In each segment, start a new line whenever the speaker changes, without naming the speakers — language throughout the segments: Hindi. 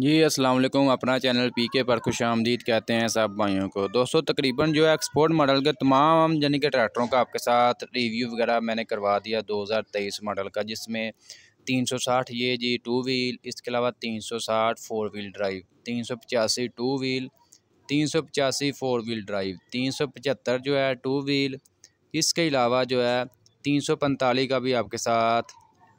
जी असलम अपना चैनल पी के पर खुश आमदीद कहते हैं सब भाइयों को दोस्तों तकरीबन जो है एक्सपोर्ट मॉडल के तमाम यानी कि ट्रैक्टरों का आपके साथ रिव्यू वगैरह मैंने करवा दिया 2023 मॉडल का जिसमें 360 ये जी टू व्हील इसके अलावा 360 फोर व्हील ड्राइव तीन सौ पचासी टू व्हील तीन सौ पचासी फोर व्हील ड्राइव तीन सौ पचहत्तर जो है टू व्हील इसके अलावा जो है तीन सौ पैंतालीस का भी आपके साथ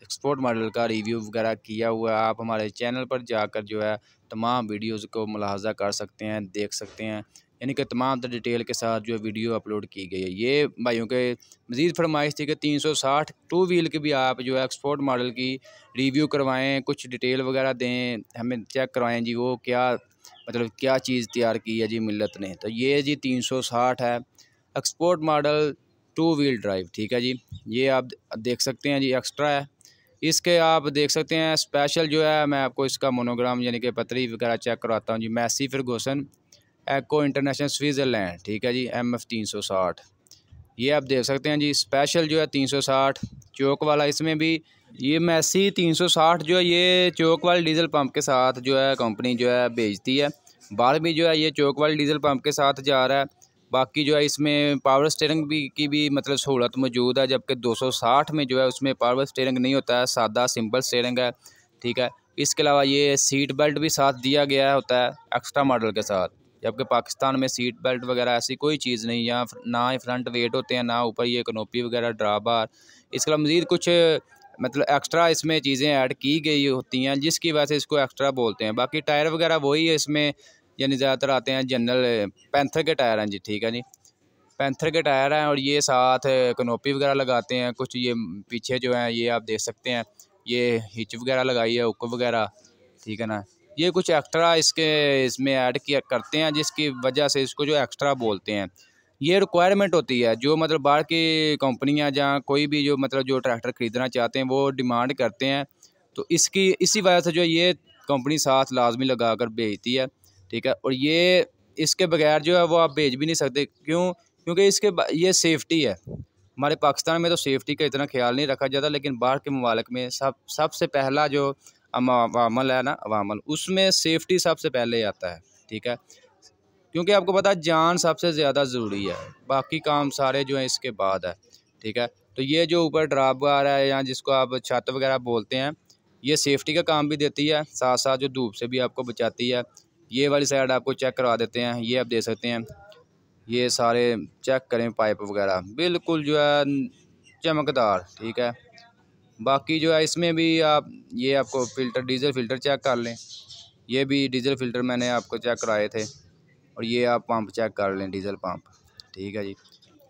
एक्सपोर्ट मॉडल का रिव्यू वगैरह किया हुआ है आप हमारे चैनल पर जाकर जो है तमाम वीडियोज़ को मुलाजा कर सकते हैं देख सकते हैं यानी कि तमाम डिटेल तो के साथ जो वीडियो अपलोड की गई है ये भाइयों के मज़ीद फरमाइश थी कि तीन सौ साठ टू व्हील की भी आप जो है एक्सपोर्ट मॉडल की रिव्यू करवाएँ कुछ डिटेल वगैरह दें हमें चेक करवाएँ जी वो क्या मतलब क्या चीज़ तैयार की है जी मिलत ने तो ये जी तीन सौ साठ है export model two wheel drive ठीक है जी ये आप देख सकते हैं जी एक्स्ट्रा है इसके आप देख सकते हैं स्पेशल जो है मैं आपको इसका मोनोग्राम यानी कि पतरी वगैरह चेक करवाता हूँ जी मैसी फर्गोसन एको इंटरनेशनल स्विट्ज़रलैंड ठीक है जी एम एफ़ तीन सौ साठ ये आप देख सकते हैं जी स्पेशल जो है तीन सौ साठ चौक वाला इसमें भी ये मैसी तीन सौ साठ जो है ये चौक वाले डीजल पंप के साथ जो है कंपनी जो है भेजती है बाद भी जो है ये चौक वाले डीजल पंप के साथ जा रहा है बाकी जो है इसमें पावर स्टेयरिंग भी की भी मतलब सहूलत मौजूद है जबकि 260 में जो है उसमें पावर स्टेयरिंग नहीं होता है सादा सिंपल स्टेयरिंग है ठीक है इसके अलावा ये सीट बेल्ट भी साथ दिया गया होता है एक्स्ट्रा मॉडल के साथ जबकि पाकिस्तान में सीट बेल्ट वगैरह ऐसी कोई चीज़ नहीं है ना ही फ्रंट वेट होते हैं ना ऊपर ये कनोपी वगैरह ड्राबार इसके अलावा मज़ीद कुछ मतलब एक्स्ट्रा इसमें चीज़ें ऐड की गई होती हैं जिसकी वजह से इसको एक्स्ट्रा बोलते हैं बाकी टायर वगैरह वही है इसमें यानी ज़्यादातर आते हैं जनरल पैंथर के टायर हैं जी ठीक है जी पैंथर के टायर हैं और ये साथ कनोपी वगैरह लगाते हैं कुछ ये पीछे जो है ये आप देख सकते हैं ये हिच वगैरह लगाई है उक वगैरह ठीक है ना ये कुछ एक्स्ट्रा इसके इसमें ऐड किया करते हैं जिसकी वजह से इसको जो एक्स्ट्रा बोलते हैं ये रिक्वायरमेंट होती है जो मतलब बाहर की कंपनियां जहाँ कोई भी जो मतलब जो ट्रैक्टर ख़रीदना चाहते हैं वो डिमांड करते हैं तो इसकी इसी वजह से जो ये कंपनी साथ लाजमी लगा कर भेजती है ठीक है और ये इसके बगैर जो है वो आप भेज भी नहीं सकते क्यों क्योंकि इसके ये सेफ़्टी है हमारे पाकिस्तान में तो सेफ़्टी का इतना ख्याल नहीं रखा जाता लेकिन बाहर के ममालक में सब सबसे पहला जो अमल है ना अवामल उसमें सेफ़्टी सबसे पहले आता है ठीक है क्योंकि आपको पता है जान सबसे ज़्यादा ज़रूरी है बाकी काम सारे जो हैं इसके बाद है ठीक है तो ये जो ऊपर ड्राप आ रहा है या जिसको आप छत वगैरह बोलते हैं ये सेफ़्टी का काम भी देती है साथ साथ जो धूप से भी आपको बचाती है ये वाली साइड आपको चेक करवा देते हैं ये आप देख सकते हैं ये सारे चेक करें पाइप वगैरह बिल्कुल जो है चमकदार ठीक है बाकी जो है इसमें भी आप ये आपको फ़िल्टर डीज़ल फ़िल्टर चेक कर लें ये भी डीज़ल फ़िल्टर मैंने आपको चेक कराए थे और ये आप पंप चेक कर लें डीज़ल पंप ठीक है जी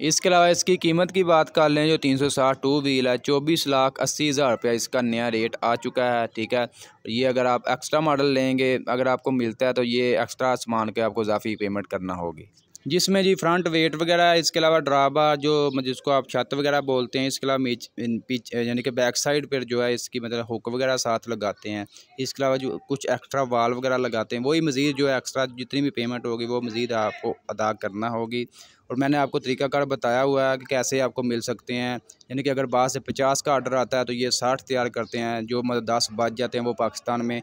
इसके अलावा इसकी कीमत की बात कर लें जो तीन सौ साठ टू व्हील है चौबीस लाख अस्सी हज़ार रुपया इसका नया रेट आ चुका है ठीक है ये अगर आप एक्स्ट्रा मॉडल लेंगे अगर आपको मिलता है तो ये एक्स्ट्रा सामान के आपको इजाफी पेमेंट करना होगी जिसमें जी फ्रंट वेट वगैरह इसके अलावा ड्राबा जो जिसको आप छत वगैरह बोलते हैं इसके अलावा यानी कि बैक साइड पर जो है इसकी मतलब हुक वगैरह साथ लगाते हैं इसके अलावा जो कुछ एक्स्ट्रा वाल वगैरह लगाते हैं वही मज़ीद जो है एक्स्ट्रा जितनी भी पेमेंट होगी वो मज़ीद आपको अदा करना होगी और मैंने आपको तरीकाकार बताया हुआ है कि कैसे आपको मिल सकते हैं यानी कि अगर बाहर से पचास का आर्डर आता है तो ये साठ तैयार करते हैं जो मतलब दस बच जाते हैं वो पाकिस्तान में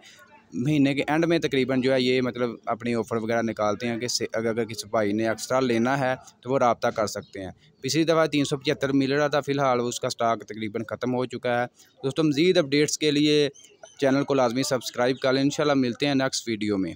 महीने के एंड में तकरीबन जो है ये मतलब अपनी ऑफ़र वगैरह निकालते हैं कि अगर अगर किसी भाई ने एक्स्ट्रा लेना है तो वो रबता कर सकते हैं पिछली दफ़ा तीन सौ पचहत्तर मिल रहा था फ़िलहाल उसका स्टॉक तकरीबन ख़त्म हो चुका है दोस्तों मज़ीद अपडेट्स के लिए चैनल को लाजमी सब्सक्राइब कर लें इन मिलते हैं नेक्स्ट वीडियो में